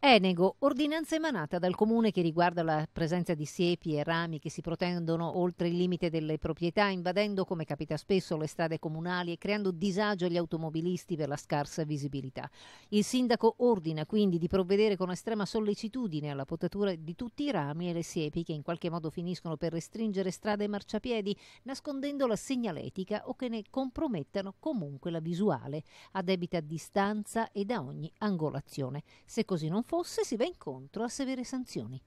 Enego, ordinanza emanata dal comune che riguarda la presenza di siepi e rami che si protendono oltre il limite delle proprietà, invadendo come capita spesso le strade comunali e creando disagio agli automobilisti per la scarsa visibilità. Il sindaco ordina quindi di provvedere con estrema sollecitudine alla potatura di tutti i rami e le siepi che in qualche modo finiscono per restringere strade e marciapiedi, nascondendo la segnaletica o che ne compromettano comunque la visuale, a debita distanza e da ogni angolazione. Se così non fosse si va incontro a severe sanzioni.